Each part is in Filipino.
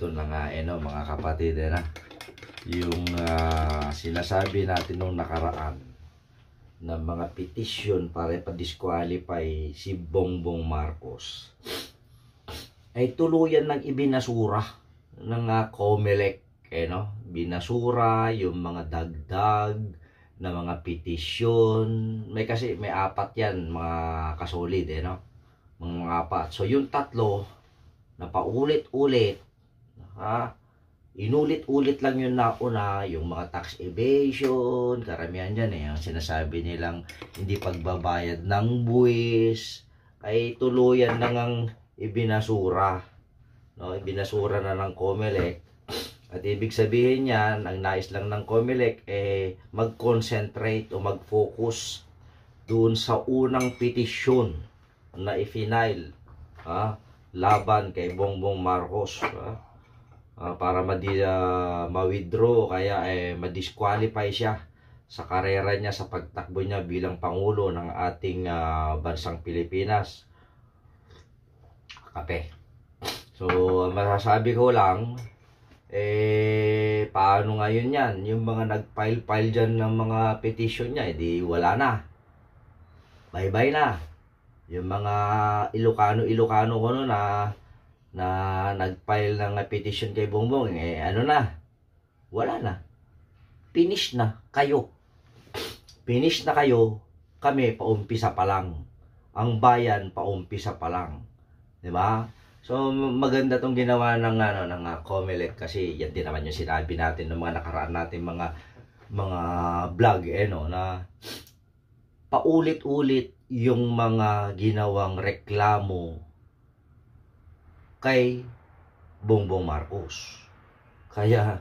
ito na nga eh, no, mga kapatid eh, na yung uh, sinasabi natin nung nakaraan ng mga petition para pa-disqualify si Bongbong Marcos ay tuluyan ng ibinasura ng uh, COMELEC eh, no? binasura yung mga dagdag na mga petition may kasi may apat yan mga kasolid eh, no? mga apat so yung tatlo na paulit-ulit Ha? Inulit-ulit lang yun na una yung mga tax evasion, karamihan dyan eh, ang sinasabi nilang hindi pagbabayad ng buwis, ay tuluyan na ngang ibinasura. No, ibinasura na ng COMELEC. At ibig sabihin niyan, ang nais lang ng COMELEC eh mag-concentrate o mag-focus doon sa unang petisyon na i-final laban kay Bongbong Marcos. Ah uh, para madi, uh, ma-withdraw kaya eh, ma-disqualify siya sa karera niya sa pagtakbo niya bilang Pangulo ng ating uh, bansang Pilipinas. Kape. So, masasabi ko lang, eh, paano ngayon yan? Yung mga nag-file-file dyan ng mga petition niya, edi wala na. Bye-bye na. Yung mga Ilocano-Ilocano ko na na nagfile ng petition kay Bongbong, eh ano na, wala na. Finish na kayo. Finish na kayo, kami paumpisa pa lang. Ang bayan paumpisa pa lang. 'Di ba? So maganda tong ginawa ng ano ng uh, COMELEC kasi yan din naman yung sinabi natin ng mga nakaraan natin mga mga vlog eh no na paulit-ulit yung mga ginawang reklamo kay Bongbong Marcos. Kaya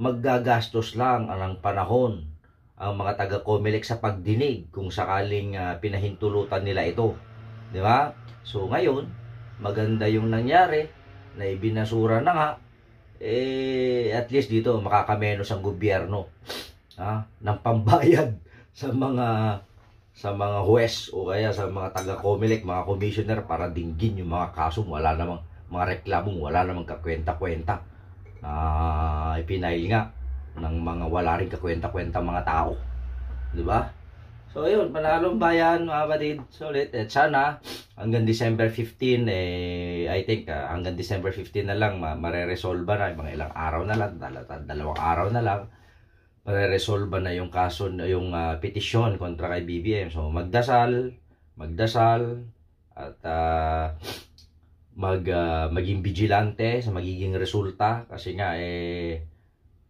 maggagastos lang ang panahon ang mga taga-Comelec sa pagdinig kung sakaling uh, pinahintulutan nila ito. Di ba? So ngayon, maganda yung nangyari na ibinasura na nga eh at least dito makakamenos ang gobyerno ha, ng pambayad sa mga sa mga huwes o kaya sa mga taga-Comelec, mga commissioner para dinggin yung mga kaso wala namang mga reklamong wala namang kakwenta-kwenta na uh, ipinail nga ng mga wala rin kakwenta-kwenta mga tao. Di ba? So, ayun, panalong bayan, mga kapatid. So, at eh, sana, hanggang December 15, eh, I think, uh, hanggang December 15 na lang, ma mareresolve na, mga ilang araw na lang, dal dalawang araw na lang, mareresolba na yung kaso, yung uh, petisyon kontra kay BBM. So, magdasal, magdasal, at, uh, mag uh, maging vigilante sa magiging resulta kasi nga eh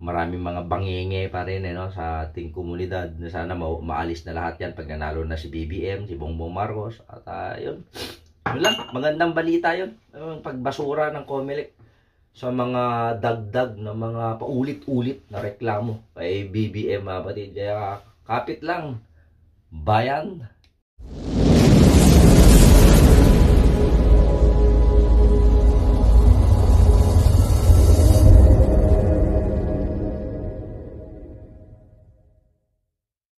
maraming mga bangenge pa rin eh, no, sa ating komunidad na sana ma maalis na lahat yan pag nanalo na si BBM, si Bongbong Marcos at uh, yun. Yun lang, magandang balita yun. yung ano pagbasura ng Comelec sa mga dagdag na mga paulit-ulit na reklamo kay BBM mga kapatid. Kaya kapit lang, bayan,